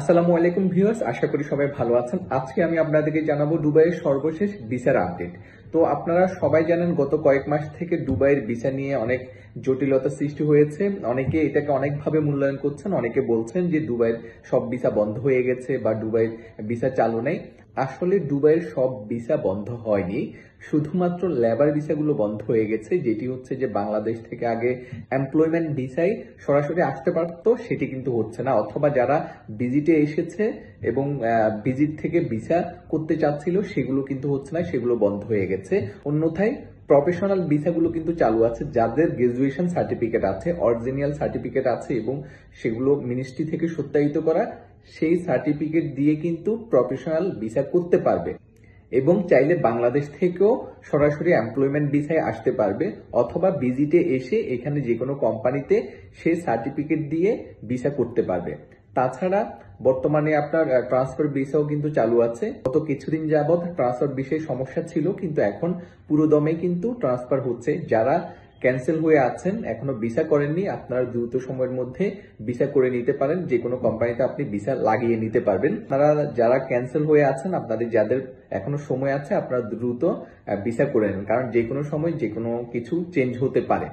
আসসালামু আলাইকুম ভিউয়ার্স আশা করি সবাই ভালো আছেন আজকে আমি আপনাদেরকে জানাবো দুবাইয়ের সর্বশেষ ভিসার আপডেট তো আপনারা সবাই জানেন গত কয়েক মাস থেকে দুবাইয়ের ভিসা নিয়ে অনেক জটিলতা সৃষ্টি হয়েছে অনেকে এটাকে অনেকভাবে মূল্যায়ন করছেন অনেকে বলছেন যে দুবাইয়ের সব ভিসা বন্ধ হয়ে গেছে বা দুবাইয়ের ভিসা চালু নেই আসলে দুবাইয়ের সব ভিসা বন্ধ হয়নি শুধুমাত্র লেবার ভিসাগুলো বন্ধ হয়ে গেছে যেটি হচ্ছে যে বাংলাদেশ থেকে আগে এমপ্লয়মেন্ট ভিসাই সরাসরি আসতে পারত সেটি কিন্তু হচ্ছে না অথবা যারা ভিজিটে এসেছে এবং ভিজিট থেকে ভিসা করতে চাচ্ছিল সেগুলো কিন্তু হচ্ছে না সেগুলো বন্ধ হয়ে গেছে গেছে অন্যথায় প্রফেশনাল ভিসাগুলো কিন্তু চালু আছে যাদের গ্রাজুয়েশন সার্টিফিকেট আছে অরিজিনাল সার্টিফিকেট আছে এবং সেগুলো মিনিস্ট্রি থেকে সত্যায়িত করা সেই সার্টিফিকেট দিয়ে কিন্তু প্রফেশনাল ভিসা করতে পারবে এবং চাইলে বাংলাদেশ থেকেও সরাসরি এমপ্লয়মেন্ট ভিসায় আসতে পারবে অথবা ভিজিটে এসে এখানে যে কোনো কোম্পানিতে সেই সার্টিফিকেট দিয়ে ভিসা করতে পারবে তাছাড়া বর্তমানে আপনার ট্রান্সফার ভিসাও কিন্তু চালু আছে গত কিছুদিন যাবৎ ট্রান্সফার বিষয়ে সমস্যা ছিল কিন্তু এখন পুরো দমে কিন্তু ট্রান্সফার হচ্ছে যারা ক্যান্সেল হয়ে আছেন এখনো ভিসা করেননি আপনারা দ্রুত সময়ের মধ্যে ভিসা করে নিতে পারেন যে কোনো কোম্পানিতে আপনি ভিসা লাগিয়ে নিতে পারবেন আপনারা যারা ক্যান্সেল হয়ে আছেন আপনাদের যাদের এখনো সময় আছে আপনারা দ্রুত ভিসা করে নেন কারণ যে কোনো সময় যে কোনো কিছু চেঞ্জ হতে পারে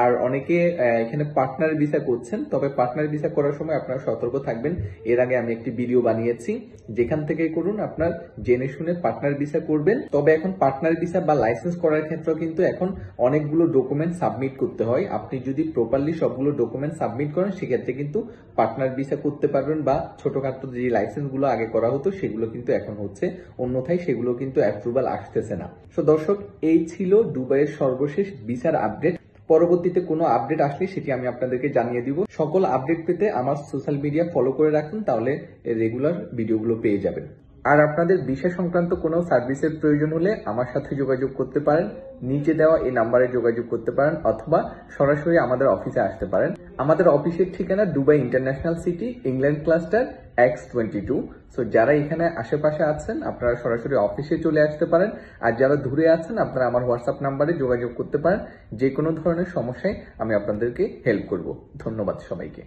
আর অনেকে এখানে পার্টনার ভিসা করছেন তবে পার্টনার ভিসা করার সময় আপনারা সতর্ক থাকবেন এর আগে আমি একটি ভিডিও বানিয়েছি যেখান থেকে করুন আপনার জেনে শুনে পার্টনার ভিসা করবেন তবে এখন পার্টনার ভিসা বা লাইসেন্স করার ক্ষেত্রেও কিন্তু এখন অনেকগুলো ডকুমেন্ট সাবমিট করতে হয় আপনি যদি প্রপারলি সবগুলো ডকুমেন্ট সাবমিট করেন সেক্ষেত্রে কিন্তু পার্টনার ভিসা করতে পারবেন বা ছোটখাটো যে লাইসেন্সগুলো আগে করা হতো সেগুলো কিন্তু এখন হচ্ছে অন্যথায় সেগুলো কিন্তু অ্যাপ্রুভাল আসতেছে না সো দর্শক এই ছিল দুবাইয়ের সর্বশেষ ভিসার আপডেট পরবর্তীতে কোনো আপডেট আসলে সেটি আমি আপনাদেরকে জানিয়ে দিব সকল আপডেট পেতে আমার সোশ্যাল মিডিয়া ফলো করে রাখুন তাহলে রেগুলার ভিডিওগুলো পেয়ে যাবেন আর আপনাদের বিষয় সংক্রান্ত কোনো সার্ভিসের প্রয়োজন হলে আমার সাথে যোগাযোগ করতে পারেন নিচে দেওয়া এই নাম্বারে যোগাযোগ করতে পারেন অথবা সরাসরি আমাদের অফিসে আসতে পারেন আমাদের অফিসের ঠিকানা Dubai International City England Cluster X twenty two so যারা এখানে আশেপাশে আছেন আপনারা সরাসরি অফিসে চলে আসতে পারেন আর যারা দূরে আছেন আপনারা আমার হোয়াটসঅ্যাপ নাম্বারে যোগাযোগ করতে পারেন যে কোনো ধরনের সমস্যায় আমি আপনাদেরকে হেল্প করব ধন্যবাদ সবাইকে